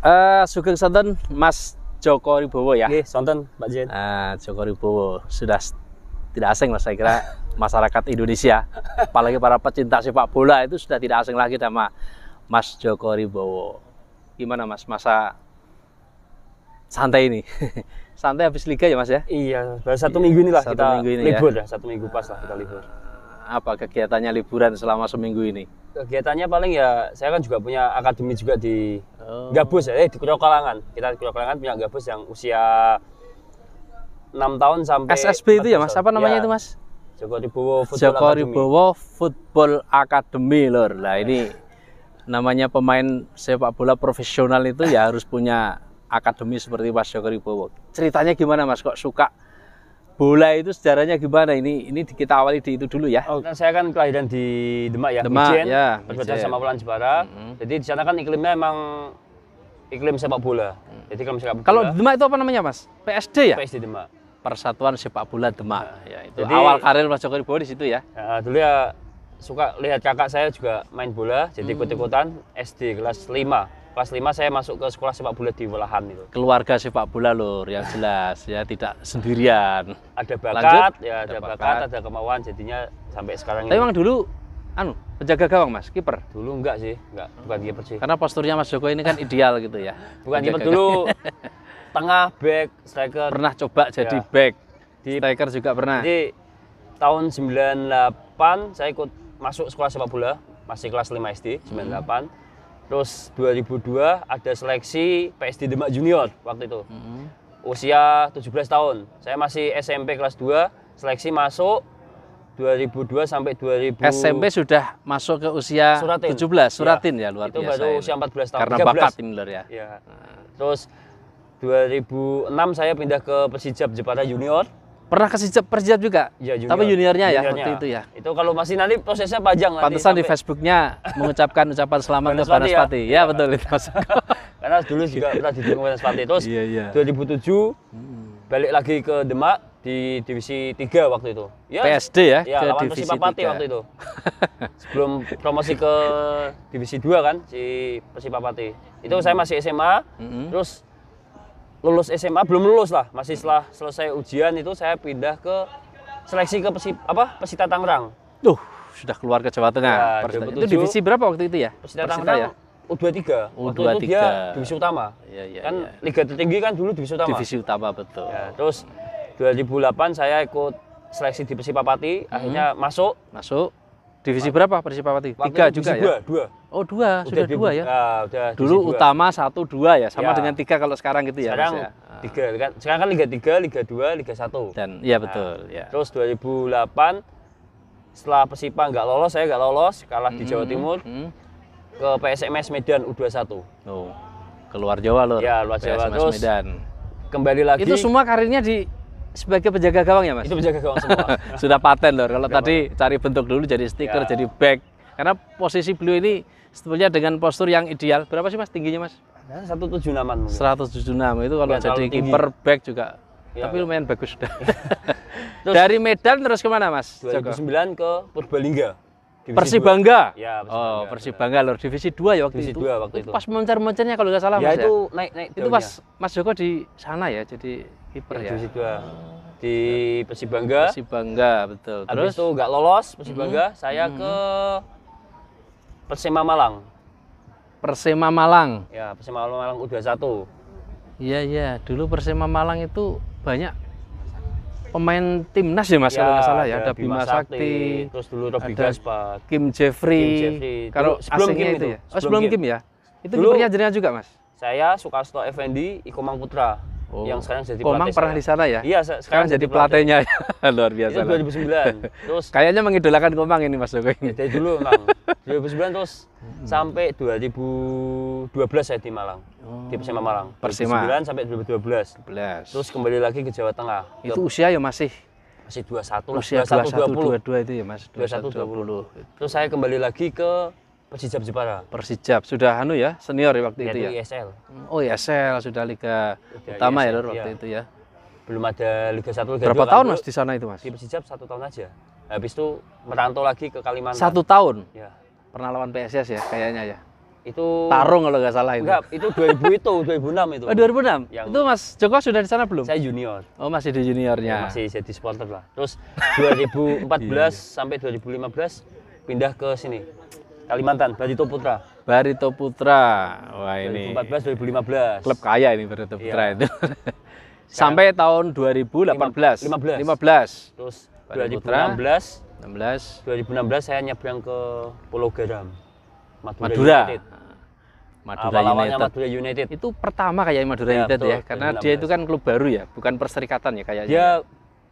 Uh, Sugeng Sonten Mas Joko Ribowo ya. Nggih, Sonten Mbak Jen. Uh, eh, Joko Ribowo sudah tidak asing mas saya kira masyarakat Indonesia, apalagi para pecinta sepak bola itu sudah tidak asing lagi sama Mas Joko Ribowo. Gimana Mas masa santai ini? santai habis liga ya Mas ya? Iya, baru satu iya, minggu inilah satu kita minggu ini ya. libur ya. ya. Satu minggu pas lah kita libur. Apa kegiatannya liburan selama seminggu ini? kegiatannya paling ya saya kan juga punya akademi juga di oh. Gabus ya eh, di Kurokalangan kita di Kurokalangan punya Gabus yang usia enam tahun sampai SSB itu ya Mas apa namanya ya. itu Mas ya. Joko Ribowo Football Joko Academy. Ribowo Football Academy lor lah ini eh. namanya pemain sepak bola profesional itu ya harus punya akademi seperti Mas Joko Ribowo ceritanya gimana Mas kok suka bola itu sejarahnya gimana ini ini kita awali di itu dulu ya oh, kan saya kan kelahiran di Demak ya Demak Mijen, ya berbeda sama Pulau Jepara mm -hmm. jadi di sana kan iklimnya emang iklim sepak bola mm. jadi kalau sepak bola, kalau Demak itu apa namanya mas PSD ya PSD Demak Persatuan Sepak Bola Demak nah, ya itu jadi, awal karir Mas Joko Ribowo di situ ya. ya dulu ya suka lihat kakak saya juga main bola jadi mm. ikut-ikutan SD kelas 5 kelas 5 saya masuk ke sekolah sepak bola di Welahan itu. Keluarga sepak bola lur yang jelas ya tidak sendirian. Ada bakat Lanjut. ya ada, ada bakat, bakat, ada kemauan jadinya sampai sekarang Tapi ini. emang dulu anu penjaga gawang Mas, kiper. Dulu enggak sih, enggak bukan kiper sih. Karena posturnya Mas Joko ini kan ideal gitu ya. Bukan kiper dulu tengah back striker. Pernah coba ya. jadi ya. back. Di striker juga pernah. Jadi tahun 98 saya ikut masuk sekolah sepak bola masih kelas 5 SD 98. Hmm Terus 2002 ada seleksi PSD Demak Junior waktu itu. Hmm. Usia 17 tahun. Saya masih SMP kelas 2, seleksi masuk 2002 sampai 2000 SMP sudah masuk ke usia suratin. 17, iya. suratin ya, ya luar itu biasa. Itu baru usia 14 tahun. Karena 13. bakat ini ya. ya. Terus 2006 saya pindah ke Persijab Jepara Junior. Pernah ke Persijap juga? Ya, junior. Tapi juniornya, ya, juniornya ya waktu itu ya. Itu kalau masih nanti prosesnya panjang nanti. Pantesan di Facebooknya mengucapkan ucapan selamat ke Banaspati. Ya, ya betul itu Mas. Karena dulu juga pernah didukung Banaspati. Terus iya, iya. 2007 hmm. balik lagi ke Demak di divisi 3 waktu itu. Iya. Ya, PSD ya, ya ke divisi Persipapati 3. waktu itu. Sebelum promosi ke divisi 2 kan si Persipapati. Itu hmm. saya masih SMA. Hmm. Terus lulus SMA belum lulus lah masih setelah selesai ujian itu saya pindah ke seleksi ke pesi, apa pesita Tangerang tuh sudah keluar ke Jawa Tengah ya, ya itu divisi berapa waktu itu ya pesita, pesita Tangerang ya? U23 U23 waktu itu dia divisi utama ya, ya, kan ya. liga tertinggi kan dulu divisi utama divisi utama betul ya, terus 2008 saya ikut seleksi di Persipapati hmm. akhirnya masuk masuk divisi berapa Persipapati tiga juga dua, ya dua Oh dua, udah sudah dibuka, dua ya. Udah Dulu dua. utama satu dua ya, sama ya. dengan tiga kalau sekarang gitu ya. Sekarang ya? tiga, kan? sekarang kan liga tiga, liga dua, liga satu. Dan ya nah, betul. Nah, ya. Terus 2008 setelah Persipa nggak lolos, saya nggak lolos, kalah mm -hmm. di Jawa Timur mm -hmm. ke PSMS Medan U21. Oh, keluar Jawa loh. Ya, luar Jawa PSMS terus. Medan. Kembali lagi. Itu semua karirnya di sebagai penjaga gawang ya mas? Itu penjaga gawang semua. Sudah paten loh. Kalau tadi cari bentuk dulu jadi stiker, ya. jadi bag, karena posisi beliau ini sebetulnya dengan postur yang ideal. Berapa sih Mas tingginya Mas? 176 nah, mungkin. 176 itu kalau ya, jadi kiper back juga. Ya, tapi iya. lumayan bagus sudah. ya. Dari Medan terus kemana Mas? 2009 Joko? ke Purbalingga. Persibangga. Ya, Persibangga. Oh, Persibangga lor divisi 2 ya waktu divisi itu. 2 waktu itu. Pas moncer-moncernya kalau nggak salah iya, ya, Mas. itu ya? naik naik. Itu pas Mas Joko di sana ya jadi kiper iya, ya. Divisi 2 di Persibangga. Persibangga betul. Terus Habis itu nggak lolos Persibangga, mm-hmm. hmm. saya hmm. ke Persema Malang. Persema Malang. Ya, Persema Malang U21. Iya, iya. Dulu Persema Malang itu banyak pemain timnas ya Mas ya, kalau salah ya. Ada, Bima Sakti, Sakti, terus dulu Robi ada Gaspar, Kim Jeffrey. Kim Jeffrey. Kalau sebelum Kim itu, ya. Oh, sebelum Kim, ya. Itu kipernya juga, Mas. Saya Sukasto Effendi, Iko Mang Putra. Oh. Yang sekarang jadi pelatih. Komang pernah di sana ya? Iya, sekarang, sekarang jadi pelatihnya. Ya. Luar biasa. Itu 2009. Terus kayaknya mengidolakan Komang ini Mas Joko. Ya, dari dulu memang. 2009 terus hmm. sampai 2012 saya di Malang. Oh. Di Persema Malang. Persema. 2009 sampai 2012. 12. Terus kembali lagi ke Jawa Tengah. Itu usia ya masih masih 21 lah, usia 21, 21 20. 22 itu ya Mas. 21, 21 20. 20. Terus saya kembali lagi ke Persijap Jepara. Persijap, sudah anu ya senior ya waktu Yaitu itu ya. ISL. Oh ISL sudah liga Liga utama ISL, ya iya. waktu iya. itu ya. Belum ada Liga satu. Liga Berapa tahun Mas di sana itu Mas? Di Persijab satu tahun aja. Habis itu merantau lagi ke Kalimantan. Satu tahun. Ya. Pernah lawan PSS ya kayaknya ya. Itu tarung kalau nggak salah itu. Enggak, itu 2000 itu 2006 itu. Oh, 2006. Yang... Itu Mas Joko sudah di sana belum? Saya junior. Oh, masih di juniornya. Ya, masih jadi supporter lah. Terus 2014 iya, iya. sampai 2015 pindah ke sini Kalimantan, Barito Putra. Barito Putra. Wah, ini 2014 2015. Klub kaya ini Barito iya. Putra iya. itu. Sampai tahun 2018. 15. 15. Terus Barito 2016 16 2016 saya nyebrang ke Pulau Garam. Madura. Madura. United. Madura Awal United. Madura United. Itu pertama kayak Madura ya, United ya, betul, ya, karena 2016. dia itu kan klub baru ya, bukan perserikatan ya kayaknya. Dia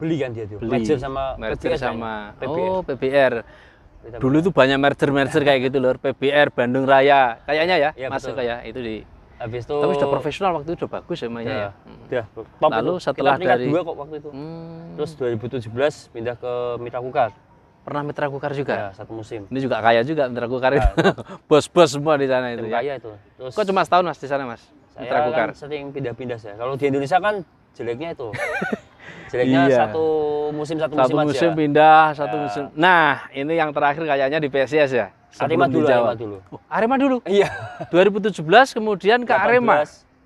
beli kan dia tuh. Beli. Merger sama Merger kan? sama PBR. Oh, PBR. Dulu itu banyak merger-merger kayak gitu loh, PBR Bandung Raya, kayaknya ya, ya masuk kayak itu di. Habis itu. Tapi sudah profesional waktu itu sudah bagus emangnya ya. Ya. Hmm. ya top Lalu setelah Kita dari dua kok waktu itu. Hmm. Terus 2017 pindah ke Mitra Kukar. Pernah Mitra Kukar juga? Ya, satu musim. Ini juga kaya juga Mitra Kukar itu. Iya, Bos-bos semua di sana itu. Ya. Kaya itu. Terus Kok cuma setahun Mas di sana Mas? Saya Mitra Kukar. Kan sering pindah-pindah ya Kalau di Indonesia kan jeleknya itu Jeleknya iya. satu musim satu, musim satu musim, musim aja. pindah, satu iya. musim. Nah, ini yang terakhir kayaknya di PSIS ya. Arema dulu, Arema dulu. Oh, Arema dulu. Iya. 2017 kemudian ke 18, Arema.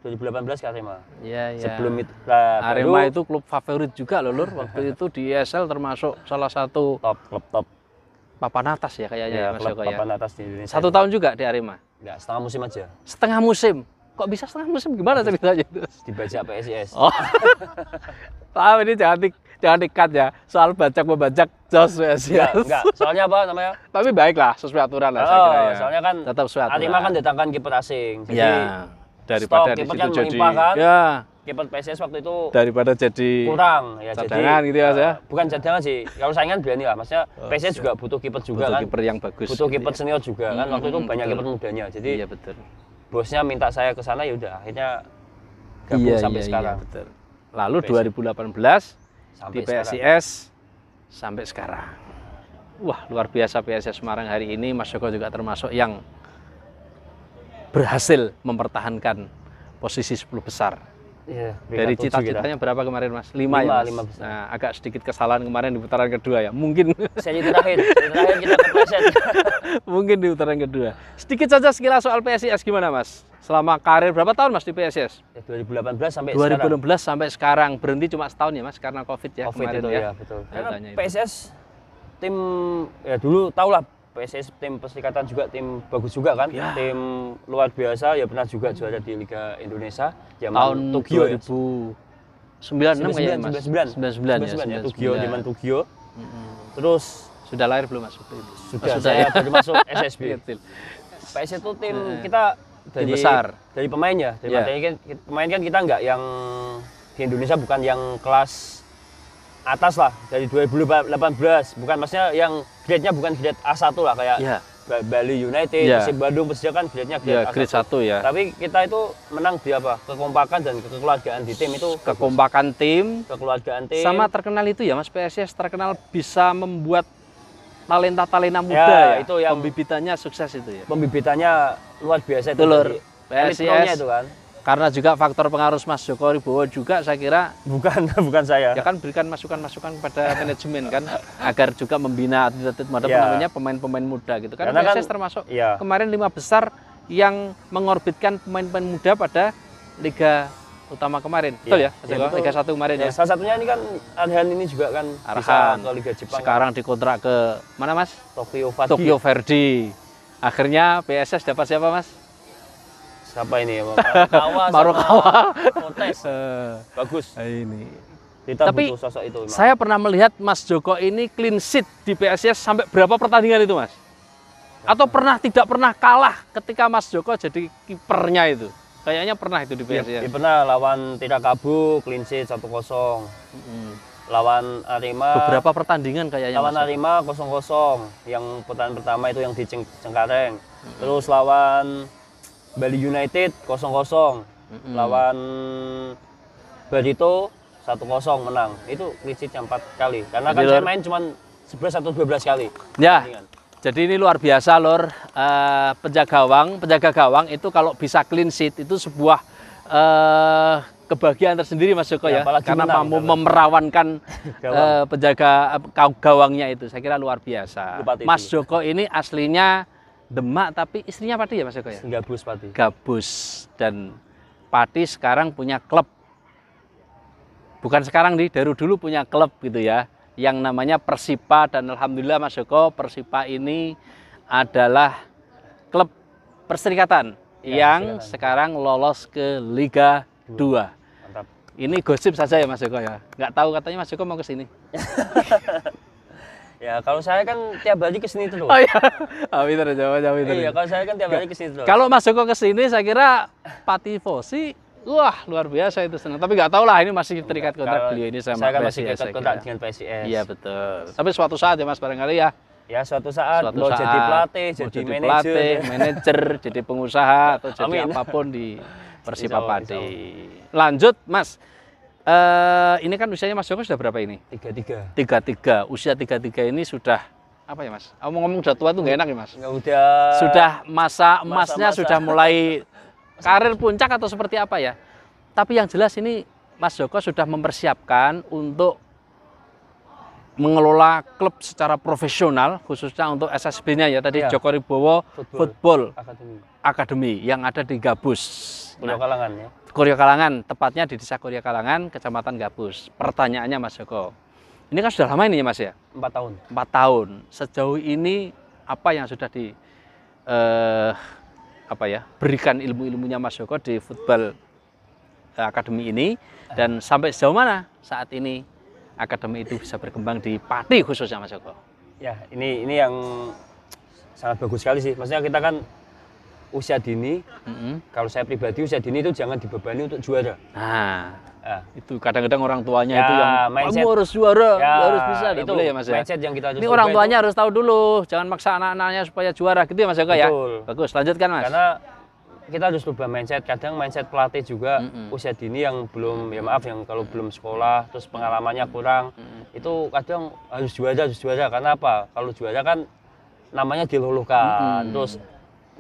2018 ke Arema. Iya, iya. Sebelum itu nah, Arema dulu. itu klub favorit juga loh Lur. Waktu itu di ESL termasuk salah satu top klub top papan atas ya kayaknya ya, ya Mas Joko ya. Papan atas di Indonesia. Satu tahun juga di Arema. Enggak, setengah musim aja. Setengah musim kok bisa setengah musim gimana ceritanya itu? Dibaca PSIS. Oh. Tahu ini jangan di, jangan dikat ya soal bajak membajak jos PSIS. Enggak, enggak, soalnya apa namanya? Tapi baiklah sesuai aturan lah oh, saya kira ya. Soalnya kan tetap sesuai aturan. Arema kan datangkan kiper asing. Jadi ya, daripada stop, di situ kan jadi kan, ya kiper PSIS waktu itu daripada jadi kurang ya cadangan jadi, gitu ya, mas ya. Eh, bukan cadangan sih. Kalau saingan berani lah. Maksudnya oh, PSIS iya. juga butuh kiper juga butuh kan. Butuh kiper yang bagus. Butuh gitu kiper ya. senior juga kan. Waktu itu hmm, banyak kiper mudanya. Jadi Iya betul bosnya minta saya ke sana ya udah akhirnya gabung iya, sampai iya, iya sekarang. Iya, betul. Lalu PSIS. 2018 sampai di PSIS sekarang. sampai sekarang. Wah, luar biasa PSIS Semarang hari ini Mas Joko juga termasuk yang berhasil mempertahankan posisi 10 besar Yeah, dari cita-citanya berapa kemarin mas? Lima, lima ya mas? Lima Nah, agak sedikit kesalahan kemarin di putaran kedua ya, mungkin. Saya terakhir, terakhir kita kepleset. mungkin di putaran kedua. Sedikit saja sekilas soal PSIS gimana mas? Selama karir berapa tahun mas di PSIS? Ya, 2018 sampai 2016 sekarang. 2016 sampai sekarang berhenti cuma setahun ya mas karena COVID ya COVID kemarin itu, ya. ya betul. PSIS tim ya dulu tahulah PSS tim persikatan juga tim bagus juga kan ya. tim luar biasa ya pernah juga juara di Liga Indonesia ya tahun Tokyo 2009 2000... 96 kayaknya mas 99 99 ya, 99, ya Tokyo zaman Tokyo mm -hmm. terus sudah lahir belum mas sudah, oh, sudah saya ya. baru masuk SSB PSS itu tim hmm. kita dari tim besar dari pemainnya dari yeah. pemain kan kita nggak yang di Indonesia bukan yang kelas atas lah dari 2018 bukan maksudnya yang grade-nya bukan grade A1 lah kayak yeah. Bali United, yeah. Persib Bandung, Persija kan grade-nya iya, grade, yeah, A1. 1 ya. Tapi kita itu menang di apa? Kekompakan dan kekeluargaan di tim itu kekompakan bagus. tim, kekeluargaan tim. Sama terkenal itu ya Mas PSS terkenal bisa membuat talenta-talenta ya, muda ya, ya. Itu yang pembibitannya sukses itu ya. Pembibitannya luar biasa itu. Telur. PSS itu kan karena juga faktor pengaruh Mas Joko Ribowo juga saya kira bukan bukan saya ya kan berikan masukan-masukan kepada manajemen kan agar juga membina atlet-atlet muda ya. namanya pemain-pemain muda gitu kan saya PSS kan, termasuk ya. kemarin lima besar yang mengorbitkan pemain-pemain muda pada liga utama kemarin ya. betul ya, ya betul. liga satu kemarin ya, ya salah satunya ini kan Arhan ini juga kan Arhan bisa liga Jepang sekarang kan? dikontrak ke mana Mas Tokyo Verdi Tokyo Verdy akhirnya PSS dapat siapa Mas siapa ini Marukawa Marukawa Kotes eh, bagus eh, ini kita tapi butuh sosok itu saya pernah melihat Mas Joko ini clean sheet di PSIS sampai berapa pertandingan itu Mas atau pernah tidak pernah kalah ketika Mas Joko jadi kipernya itu kayaknya pernah itu di PSIS ya, ya pernah lawan Kabu clean sheet 1-0 hmm. lawan Arima beberapa pertandingan kayaknya lawan Mas Arima 0-0 yang pertandingan pertama itu yang di Cengkareng hmm. terus lawan Bali United 0-0 mm-hmm. lawan Barito 1-0 menang. Itu clean sheet yang 4 kali. Karena kan jadi kan lor, saya main cuma 11 atau 12 kali. Ya. Jadi ini luar biasa lor uh, penjaga gawang, penjaga gawang itu kalau bisa clean sheet itu sebuah uh, kebahagiaan tersendiri Mas Joko ya, ya karena mau memerawankan Gawang. uh, penjaga gawangnya itu saya kira luar biasa. Mas Joko ini aslinya Demak tapi istrinya Pati ya Mas Eko ya? Gabus Pati. Gabus dan Pati sekarang punya klub. Bukan sekarang nih, Daru dulu punya klub gitu ya yang namanya Persipa dan alhamdulillah Mas Joko Persipa ini adalah klub perserikatan ya, yang perserikatan. sekarang lolos ke Liga 2. Mantap. Ini gosip saja ya Mas Joko ya. Nggak tahu katanya Mas Joko mau ke sini. Ya kalau saya kan tiap hari ke sini terus. Oh iya. Ah, itu Jawa, Jawa itu. Iya, kalau saya kan tiap hari ke sini terus. Kalau Mas Joko ke sini saya kira pati Fosi Wah luar biasa itu senang. Tapi nggak tahu lah ini masih terikat kontrak kalau beliau ini sama saya kan masih terikat kontrak dengan PSIS. Iya betul. Tapi suatu saat ya Mas barangkali ya. Ya suatu saat suatu saat, jadi pelatih, mau jadi, jadi pelatih, manajer, jadi pengusaha atau jadi Amin. apapun di Persipapati. Lanjut Mas, uh, ini kan usianya Mas Joko sudah berapa ini? Tiga Tiga tiga. Usia tiga tiga ini sudah apa ya Mas? Aku mau ngomong sudah tua tuh nggak enak ya Mas? Nggak udah. Sudah masa emasnya sudah mulai karir puncak atau seperti apa ya? Tapi yang jelas ini Mas Joko sudah mempersiapkan untuk mengelola klub secara profesional khususnya untuk SSB-nya ya tadi ya. Joko Ribowo Football, Football Academy. Academy yang ada di Gabus. Pulau nah, Kalangan ya. Korea Kalangan, tepatnya di Desa Korea Kalangan, Kecamatan Gabus. Pertanyaannya Mas Joko, ini kan sudah lama ini ya Mas ya? Empat tahun. Empat tahun. Sejauh ini apa yang sudah di eh, apa ya berikan ilmu-ilmunya Mas Joko di football eh, academy ini dan sampai sejauh mana saat ini akademi itu bisa berkembang di Pati khususnya Mas Joko? Ya, ini ini yang sangat bagus sekali sih. Maksudnya kita kan usia dini, mm-hmm. kalau saya pribadi usia dini itu jangan dibebani untuk juara. Nah, ya. itu kadang-kadang orang tuanya ya, itu yang mindset, kamu harus juara, ya, ya harus bisa, itu boleh gitu ya mas ya. Mindset yang kita harus Ini orang tuanya itu. harus tahu dulu, jangan maksa anak-anaknya supaya juara, gitu ya mas Yoga ya. Bagus, lanjutkan mas. Karena kita harus berubah mindset. Kadang mindset pelatih juga mm-hmm. usia dini yang belum ya maaf yang kalau belum sekolah terus pengalamannya kurang mm-hmm. itu kadang harus juara harus juara karena apa? Kalau juara kan namanya diluluhkan mm-hmm. terus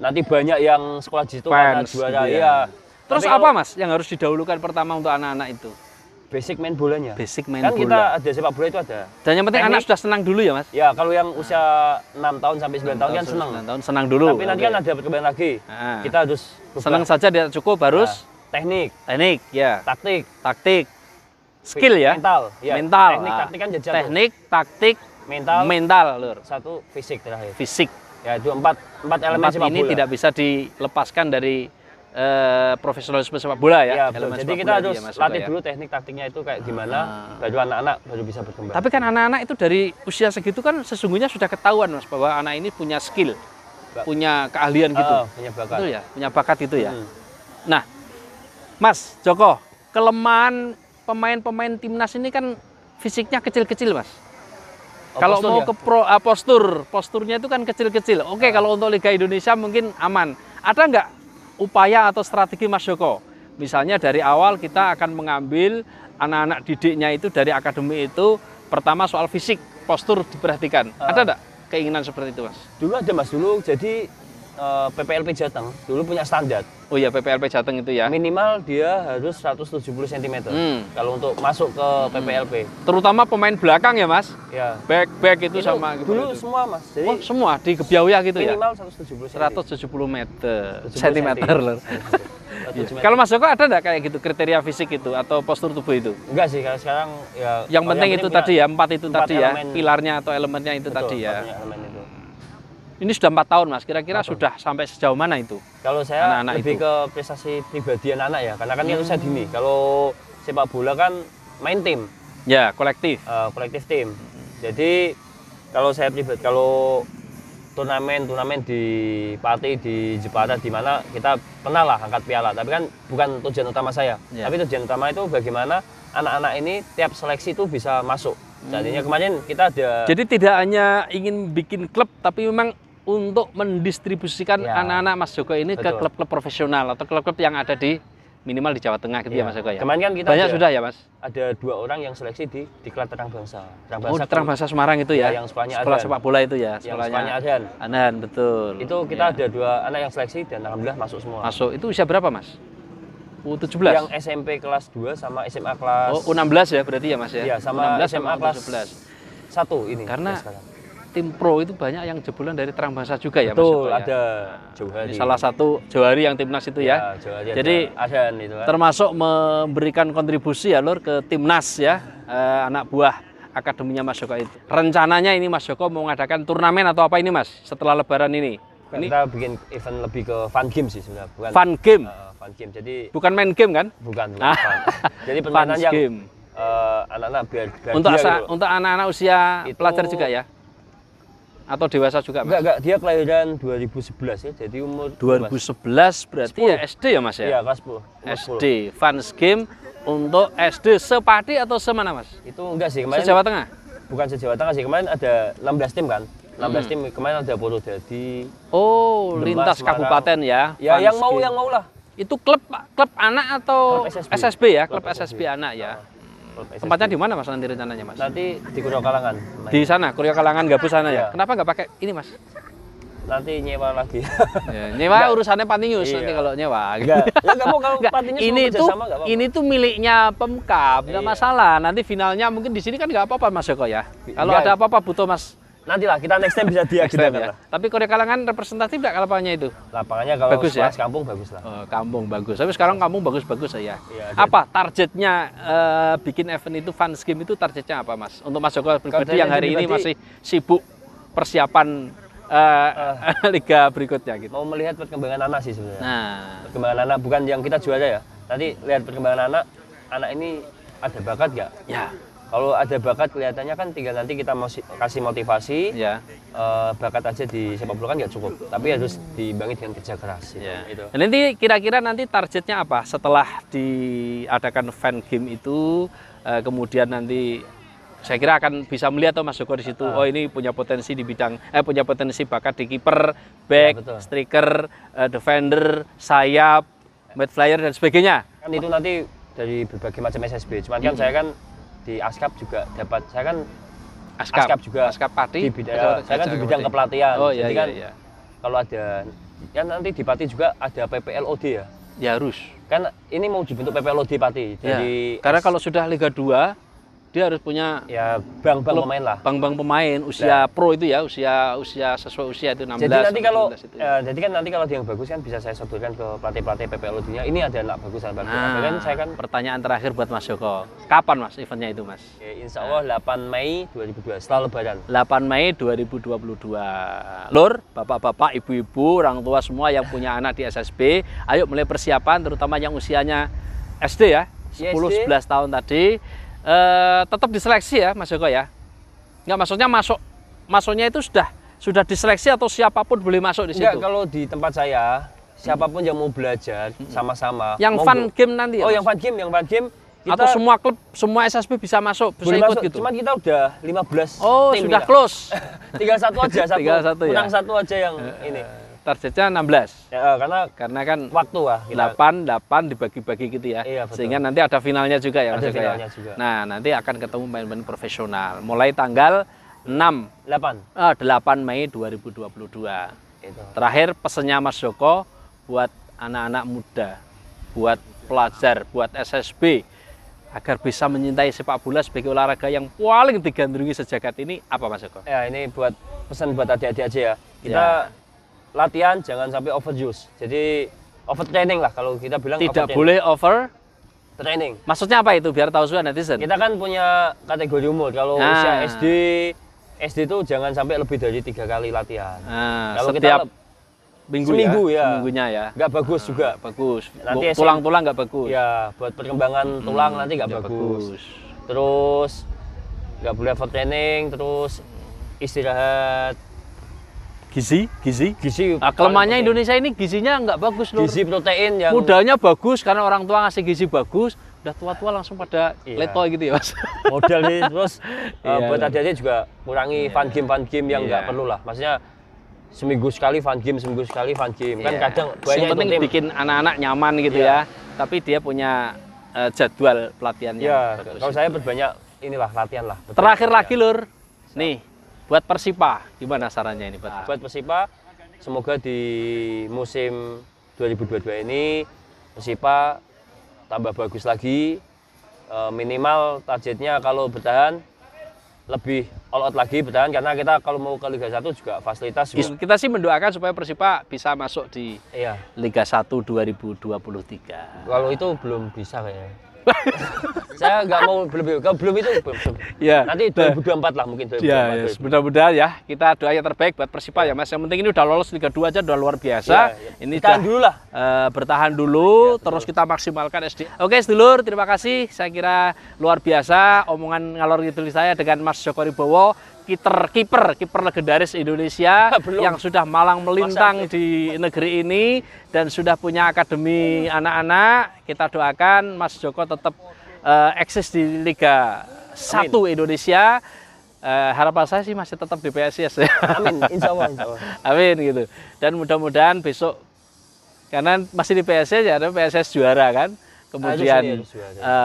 nanti banyak yang sekolah di situ karena juara gitu ya. iya. ya. Terus Tapi apa kalau, Mas yang harus didahulukan pertama untuk anak-anak itu? Basic main bolanya. Basic main kan bola. Kan kita ada sepak bola itu ada. Dan yang penting Teknik, anak sudah senang dulu ya Mas? Ya kalau yang usia nah. 6 tahun sampai 9 tahun, kan senang. tahun senang dulu. Tapi nanti kan ada perkembangan lagi. Nah. Kita harus berubah. Senang saja dia cukup nah, harus nah. teknik. Teknik ya. Taktik. Taktik. Skill ya. Mental. Ya. Mental. Teknik, ah. taktik kan jajan. Teknik, taktik, mental mental lur satu fisik terakhir fisik Ya, itu empat empat elemen empat sepak ini bola. tidak bisa dilepaskan dari uh, profesionalisme sepak bola ya. ya elemen Jadi kita harus latih ya. dulu teknik taktiknya itu kayak gimana ah. baju anak-anak baru bisa berkembang. Tapi kan anak-anak itu dari usia segitu kan sesungguhnya sudah ketahuan Mas bahwa anak ini punya skill, ba punya keahlian gitu. Oh, punya bakat. Itu ya, punya bakat itu ya. Hmm. Nah, Mas Joko, kelemahan pemain-pemain timnas ini kan fisiknya kecil-kecil, Mas Oh, kalau mau ya? ke pro, uh, postur, posturnya itu kan kecil-kecil. Oke, okay, uh. kalau untuk Liga Indonesia mungkin aman. Ada nggak upaya atau strategi Mas Joko? Misalnya dari awal kita akan mengambil anak-anak didiknya itu dari akademi itu, pertama soal fisik, postur diperhatikan. uh. Ada ah. nggak keinginan seperti itu, Mas? Dulu ada, Mas. Dulu jadi PPLP eh, Jateng dulu punya standar. Oh iya PPLP Jateng itu ya. Minimal dia harus 170 cm. Hmm. Kalau untuk masuk ke PPLP. Hmm. Terutama pemain belakang ya, Mas? Ya. Back back itu, itu sama Dulu itu. semua, Mas. Jadi oh, semua di Gebiawia gitu minimal ya. Minimal 170 cm. 170 meter. cm loh. Kalau masuk Joko ada nggak kayak gitu kriteria fisik itu atau postur tubuh itu? Enggak sih, kalau sekarang ya. Yang penting yang itu tadi ya, empat itu empat tadi ya, pilarnya atau elemennya itu Betul, tadi ya. Elemen ini sudah empat tahun mas, kira-kira sudah sampai sejauh mana itu? Kalau saya anak -anak lebih itu? ke prestasi pribadi anak-anak ya, karena kan hmm. yang usia dini. Kalau sepak bola kan main tim. Ya, kolektif. Uh, kolektif tim. Jadi kalau saya pribadi, kalau turnamen turnamen di Pati di Jepara di mana kita pernah lah angkat piala tapi kan bukan tujuan utama saya ya. tapi tujuan utama itu bagaimana anak-anak ini tiap seleksi itu bisa masuk jadinya hmm. kemarin kita ada jadi tidak hanya ingin bikin klub tapi memang untuk mendistribusikan ya. anak-anak ya. Mas Joko ini Betul. ke klub-klub profesional atau klub-klub yang ada di minimal di Jawa Tengah gitu ya, ya Mas Joko ya. Kemarin kan kita banyak ada, sudah ya Mas. Ada dua orang yang seleksi di klub Terang Bangsa. Terang oh, Bangsa, oh, Terang Bangsa Semarang itu ya. ya yang sepak bola itu ya, sekolahnya. Yang Adhan. betul. Itu kita ya. ada dua anak yang seleksi dan alhamdulillah masuk semua. Masuk. Itu usia berapa Mas? U17. Yang SMP kelas 2 sama SMA kelas Oh, U16 ya berarti ya Mas ya. Iya, sama U16 SMA sama kelas 11. Satu ini. Karena tim pro itu banyak yang jebolan dari terang bahasa juga ya Betul, Mas ya? ada ya. Nah, Johari. Ini salah satu Johari yang timnas itu ya. ya. Johari Jadi ada, itu kan. termasuk memberikan kontribusi ya lor ke timnas ya eh, anak buah akademinya Mas Joko itu. Rencananya ini Mas Joko mau mengadakan turnamen atau apa ini Mas setelah lebaran ini? Ini kita bikin event lebih ke fun game sih sebenarnya, bukan fun game. Uh, fun game. Jadi bukan main game kan? Bukan, bukan ah. fun. Jadi pertanyaan yang game. uh, eh, anak -anak biar, biar untuk asa, untuk anak-anak usia itu, pelajar juga ya atau dewasa juga mas? Enggak, enggak, dia kelahiran 2011 ya, jadi umur 2011 mas. berarti 10. ya SD ya mas ya? Iya, kelas 10. SD, 10. fun game untuk SD sepati atau semana mas? Itu enggak sih, kemarin jawa Tengah? Bukan jawa Tengah sih, kemarin ada 16 tim kan? 16 hmm. tim, kemarin ada Purwodadi Oh, Demas, lintas Marang. kabupaten ya? Ya, yang game. mau, yang mau lah itu klub klub anak atau klub SSB. SSB ya klub, klub SSB. SSB anak ya ah. Tempatnya di mana Mas nanti rencananya Mas? Nanti di Kuryo Kalangan. Di sana, Kuryo Kalangan Gabus sana ya. Iya. Kenapa nggak pakai ini Mas? Nanti nyewa lagi. ya, nyewa nggak. urusannya Pantinus iya. nanti kalau nyewa. Enggak. Ya enggak mau kalau nggak. ini tuh sama, apa -apa. ini tuh miliknya Pemkap, enggak iya. masalah. Nanti finalnya mungkin di sini kan nggak apa-apa Mas Joko ya. Kalau ada apa-apa butuh Mas nantilah kita next time bisa diagendakan ya. Tapi Korea Kalangan representatif tidak lapangannya itu? Lapangannya kalau bagus ya? kampung bagus lah. Oh, kampung bagus. Tapi sekarang kampung bagus-bagus ya. Iya, Apa targetnya uh, bikin event itu fun game itu targetnya apa Mas? Untuk Mas Joko pribadi yang hari gitu ini masih sibuk persiapan Uh, uh, liga berikutnya gitu. Mau melihat perkembangan anak sih sebenarnya. Nah. Perkembangan anak bukan yang kita aja ya. Tadi lihat perkembangan anak, anak ini ada bakat nggak? Ya kalau ada bakat kelihatannya kan tinggal nanti kita mau kasih motivasi ya. uh, bakat aja di sepak bola kan nggak cukup tapi harus dibangun dengan kerja keras gitu. yeah. itu. Dan nanti kira-kira nanti targetnya apa setelah diadakan fan game itu uh, kemudian nanti saya kira akan bisa melihat tuh oh, Mas Joko di situ. Oh ah. ini punya potensi di bidang eh punya potensi bakat di kiper, back, ya, striker, uh, defender, sayap, mid flyer dan sebagainya. Kan itu nanti dari berbagai macam SSB. Cuman kan hmm. saya kan di ASKAP juga dapat saya kan ASKAP, ASKAP juga ASKAP Pati di bidang iya, saya kan di bidang kepelatihan. Oh iya, Jadi kan iya, iya. kalau ada kan nanti di Pati juga ada PPLOD ya. Ya harus. Kan ini mau dibentuk PPLOD Pati. Iya. Jadi ya. karena kalau sudah Liga 2 dia harus punya ya bang klub, pemain lah. bang-bang pemain usia nah. pro itu ya, usia usia sesuai usia itu 16. Jadi nanti kalau Ya, jadi kan nanti kalau dia yang bagus kan bisa saya sodorkan ke pelatih-pelatih PPL dunia. Ini ada anak bagus anak bagus. Nah, kan saya kan pertanyaan terakhir buat Mas Joko. Kapan Mas eventnya itu Mas? Oke, insya Allah 8 Mei 2002 setelah lebaran. 8 Mei 2022. Lur, bapak-bapak, ibu-ibu, orang tua semua yang punya anak di SSB, ayo mulai persiapan terutama yang usianya SD ya, 10 iya, sebelas 11 tahun tadi e, tetap diseleksi ya Mas Joko ya Enggak maksudnya masuk masuknya itu sudah sudah diseleksi atau siapapun boleh masuk di situ Enggak, kalau di tempat saya siapapun yang mau belajar sama-sama yang fun fun game nanti ya, oh mas? yang fun game yang fun game kita atau semua klub semua SSB bisa masuk bisa ikut masuk, gitu cuman kita udah 15 oh tim sudah ya. close tinggal satu aja satu, tinggal satu ya. satu aja yang eh, ini eh targetnya 16 ya, eh, karena karena kan waktu lah delapan delapan dibagi-bagi gitu ya iya, sehingga nanti ada finalnya juga ya ada ya? finalnya juga nah nanti akan ketemu pemain-pemain profesional mulai tanggal 6 8 eh, 8 Mei 2022 itu. terakhir pesennya Mas Joko buat anak-anak muda buat pelajar buat SSB agar bisa menyintai sepak bola sebagai olahraga yang paling digandrungi sejagat ini apa Mas Joko Ya ini buat pesan buat adik-adik aja ya. Kita ya latihan jangan sampai overuse. Jadi overtraining lah kalau kita bilang tidak boleh over training. Maksudnya apa itu biar tahu semua netizen? Kita kan punya kategori umur. Kalau nah. usia SD SD itu jangan sampai lebih dari tiga kali latihan. Nah, kalau setiap kita minggu seminggu ya, ya. minggunya ya nggak bagus ah, juga bagus nanti tulang-tulang nggak bagus ya buat perkembangan hmm, tulang nanti nggak bagus. bagus terus nggak boleh overtraining terus istirahat gizi, gizi. Gizi. Nah, kelemahannya Indonesia ini gizinya nggak bagus loh. Gizi protein yang mudanya bagus karena orang tua ngasih gizi bagus, udah tua-tua langsung pada iya. leto gitu ya, Mas. Model nih terus uh, buat iya. adik-adik juga kurangi iya. fun game fun game yang nggak iya. perlu lah. Maksudnya seminggu sekali fun game, seminggu sekali fun game. Kan iya. kadang yang penting bikin anak-anak nyaman gitu ya. Tapi dia punya uh, jadwal pelatihannya. Iya, kalau saya berbanyak, inilah latihan lah. Terakhir lagi, Lur. Nih, buat Persipa gimana sarannya ini buat nah, buat Persipa semoga di musim 2022 ini Persipa tambah bagus lagi e, minimal targetnya kalau bertahan lebih all out lagi bertahan karena kita kalau mau ke Liga 1 juga fasilitas juga. kita sih mendoakan supaya Persipa bisa masuk di iya. Liga 1 2023 kalau itu belum bisa kayaknya saya nggak mau belum belum belum itu belum belum ya nanti 2024 nah. lah mungkin 2024 ya, yes. mudah-mudahan ya kita doa yang terbaik buat Persipa ya mas yang penting ini udah lolos Liga 2 aja udah luar biasa ya, ya. ini bertahan dulu lah eh, bertahan dulu ya, terus kita maksimalkan SD oke sedulur terima kasih saya kira luar biasa omongan ngalor gitu saya dengan Mas Joko Ribowo kiper kiper kiper legendaris Indonesia ah, Belum. yang sudah malang melintang Masa, di negeri ini dan sudah punya akademi anak-anak. Kita doakan Mas Joko tetap uh, eksis di Liga Amin. 1 Indonesia. Uh, harapan saya sih masih tetap di PSIS. Amin, insya Allah. Insya Allah. Amin gitu. Dan mudah-mudahan besok karena masih di PSIS ya, ada PSIS juara kan. Ah, Kemudian nah,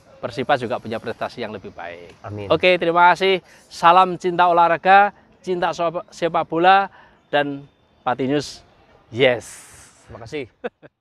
Uh, Persipa juga punya prestasi yang lebih baik. Amin. Oke, terima kasih. Salam cinta olahraga, cinta sepak bola, dan Pati Yes. Terima kasih.